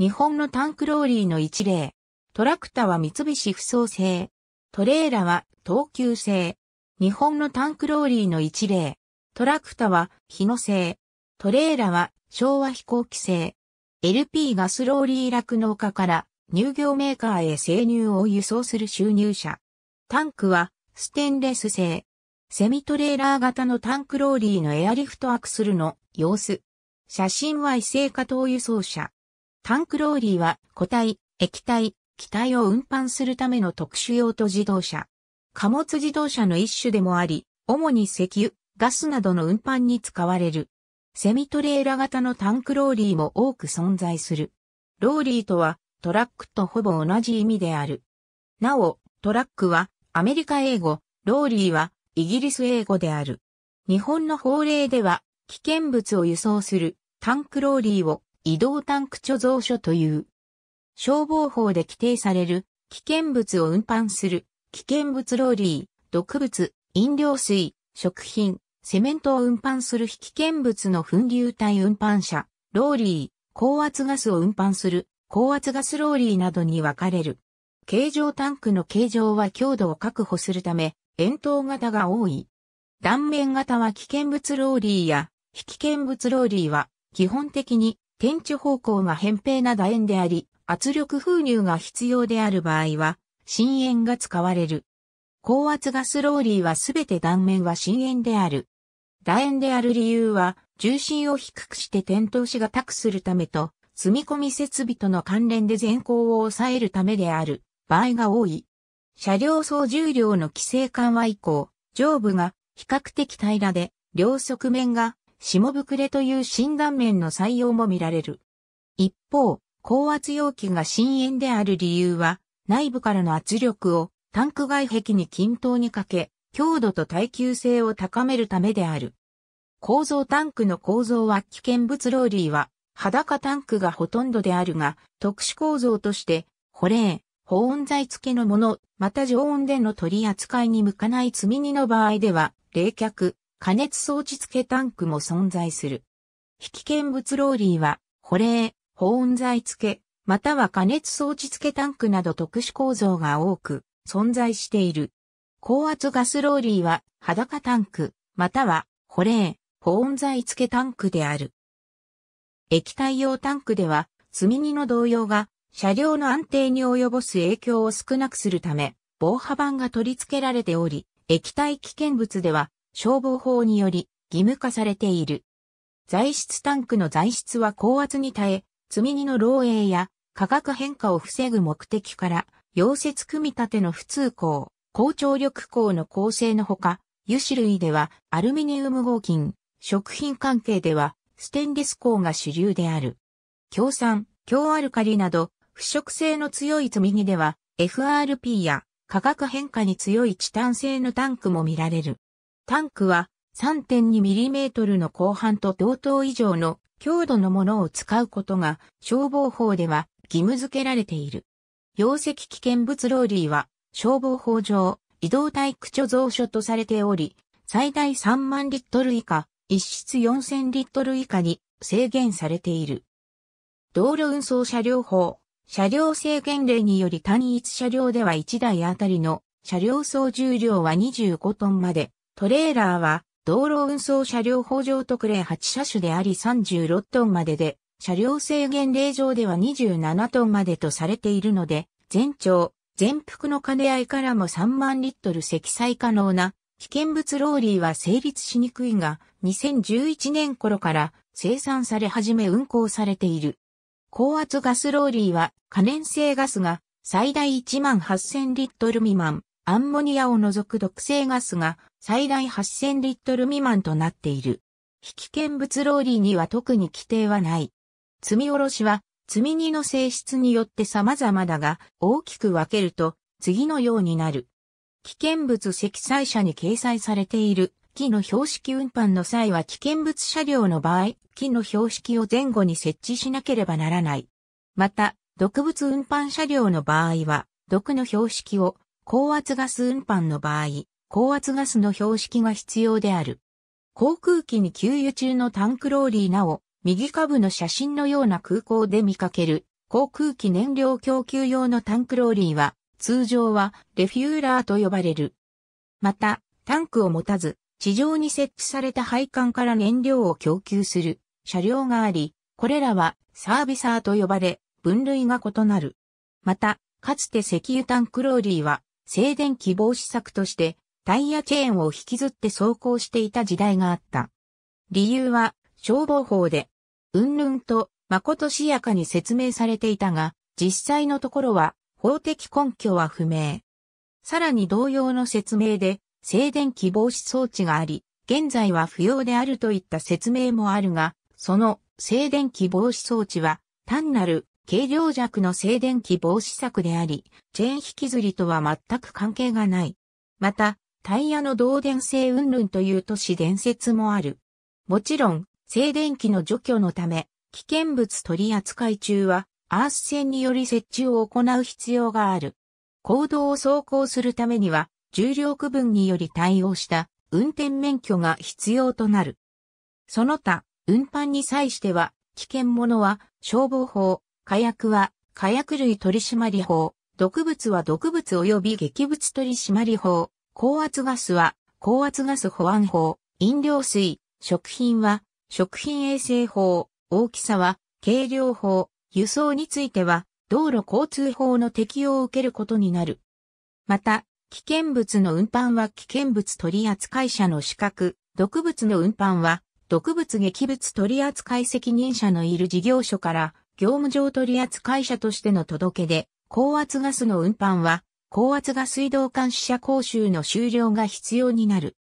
日本のタンクローリーの一例。トラクタは三菱不走製。トレーラは東急製。日本のタンクローリーの一例。トラクタは日野製。トレーラは昭和飛行機製。LP ガスローリー落農家から乳業メーカーへ生乳を輸送する収入者。タンクはステンレス製。セミトレーラー型のタンクローリーのエアリフトアクスルの様子。写真は異性化等輸送車。タンクローリーは固体、液体、気体を運搬するための特殊用途自動車。貨物自動車の一種でもあり、主に石油、ガスなどの運搬に使われる。セミトレーラ型のタンクローリーも多く存在する。ローリーとはトラックとほぼ同じ意味である。なお、トラックはアメリカ英語、ローリーはイギリス英語である。日本の法令では危険物を輸送するタンクローリーを移動タンク貯蔵所という、消防法で規定される危険物を運搬する危険物ローリー、毒物、飲料水、食品、セメントを運搬する非危険物の噴流体運搬車、ローリー、高圧ガスを運搬する高圧ガスローリーなどに分かれる。形状タンクの形状は強度を確保するため、円筒型が多い。断面型は危険物ローリーや、非危険物ローリーは、基本的に天地方向が扁平な楕円であり、圧力封入が必要である場合は、深円が使われる。高圧ガスローリーはすべて断面は深円である。楕円である理由は、重心を低くして点灯しがくするためと、積み込み設備との関連で前行を抑えるためである場合が多い。車両総重量の規制緩和以降、上部が比較的平らで、両側面が下膨れという診断面の採用も見られる。一方、高圧容器が深淵である理由は、内部からの圧力をタンク外壁に均等にかけ、強度と耐久性を高めるためである。構造タンクの構造は危険物ローリーは裸タンクがほとんどであるが、特殊構造として、保冷、保温材付きのもの、また常温での取り扱いに向かない積み荷の場合では、冷却、加熱装置付けタンクも存在する。引き見物ローリーは、保冷、保温材付け、または加熱装置付けタンクなど特殊構造が多く存在している。高圧ガスローリーは裸タンク、または保冷、保温材付けタンクである。液体用タンクでは、積み荷の動揺が車両の安定に及ぼす影響を少なくするため、防波板が取り付けられており、液体危険物では消防法により義務化されている。材質タンクの材質は高圧に耐え、積み荷の漏洩や価格変化を防ぐ目的から、溶接組み立ての普通鋼、高張力鋼の構成のほか、油脂類ではアルミニウム合金、食品関係ではステンレス鋼が主流である。強酸、強アルカリなど、腐食性の強い積み荷では、FRP や価格変化に強いチタン製のタンクも見られる。タンクは 3.2mm の後半と同等以上の強度のものを使うことが消防法では義務付けられている。溶石危険物ローリーは消防法上移動体駆除蔵書とされており、最大3万リットル以下、一室4000リットル以下に制限されている。道路運送車両法、車両制限令により単一車両では1台あたりの車両総重量は25トンまで、トレーラーは道路運送車両法上特例8車種であり36トンまでで、車両制限令上では27トンまでとされているので、全長、全幅の兼ね合いからも3万リットル積載可能な危険物ローリーは成立しにくいが、2011年頃から生産され始め運行されている。高圧ガスローリーは可燃性ガスが最大1万8000リットル未満、アンモニアを除く毒性ガスが最大8000リットル未満となっている。非危険物ローリーには特に規定はない。積み下ろしは、積み荷の性質によって様々だが、大きく分けると、次のようになる。危険物積載車に掲載されている木の標識運搬の際は危険物車両の場合、木の標識を前後に設置しなければならない。また、毒物運搬車両の場合は、毒の標識を高圧ガス運搬の場合、高圧ガスの標識が必要である。航空機に給油中のタンクローリーなお、右下部の写真のような空港で見かける、航空機燃料供給用のタンクローリーは、通常はレフューラーと呼ばれる。また、タンクを持たず、地上に設置された配管から燃料を供給する車両があり、これらはサービサーと呼ばれ、分類が異なる。また、かつて石油タンクローリーは静電気防止策としてタイヤチェーンを引きずって走行していた時代があった。理由は消防法で、うんぬんと誠しやかに説明されていたが、実際のところは法的根拠は不明。さらに同様の説明で静電気防止装置があり、現在は不要であるといった説明もあるが、その静電気防止装置は単なる軽量弱の静電気防止策であり、チェーン引きずりとは全く関係がない。また、タイヤの導電性云々という都市伝説もある。もちろん、静電気の除去のため、危険物取扱中は、アース線により設置を行う必要がある。行動を走行するためには、重量区分により対応した運転免許が必要となる。その他、運搬に際しては、危険物は消防法、火薬は火薬類取締法、毒物は毒物及び劇物取締法、高圧ガスは高圧ガス保安法、飲料水、食品は食品衛生法、大きさは軽量法、輸送については道路交通法の適用を受けることになる。また、危険物の運搬は危険物取扱者の資格、毒物の運搬は毒物劇物取扱責任者のいる事業所から業務上取扱者としての届け出、高圧ガスの運搬は、高圧ガ水道管支社講習の終了が必要になる。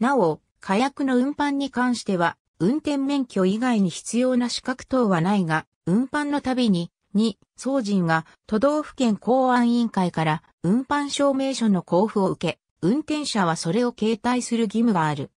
なお、火薬の運搬に関しては、運転免許以外に必要な資格等はないが、運搬のたびに、2、総人が都道府県公安委員会から運搬証明書の交付を受け、運転者はそれを携帯する義務がある。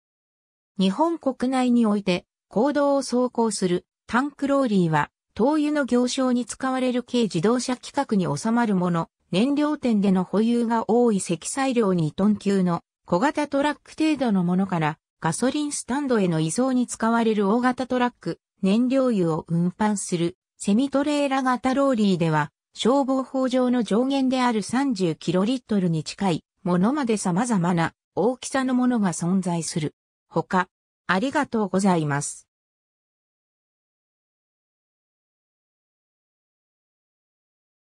日本国内において、公道を走行するタンクローリーは灯油の行商に使われる軽自動車規格に収まるもの、燃料店での保有が多い積載量2トン級の小型トラック程度のものからガソリンスタンドへの移送に使われる大型トラック、燃料油を運搬するセミトレーラ型ローリーでは消防法上の上限である30キロリットルに近いものまで様々な大きさのものが存在する。他、ありがとうございます。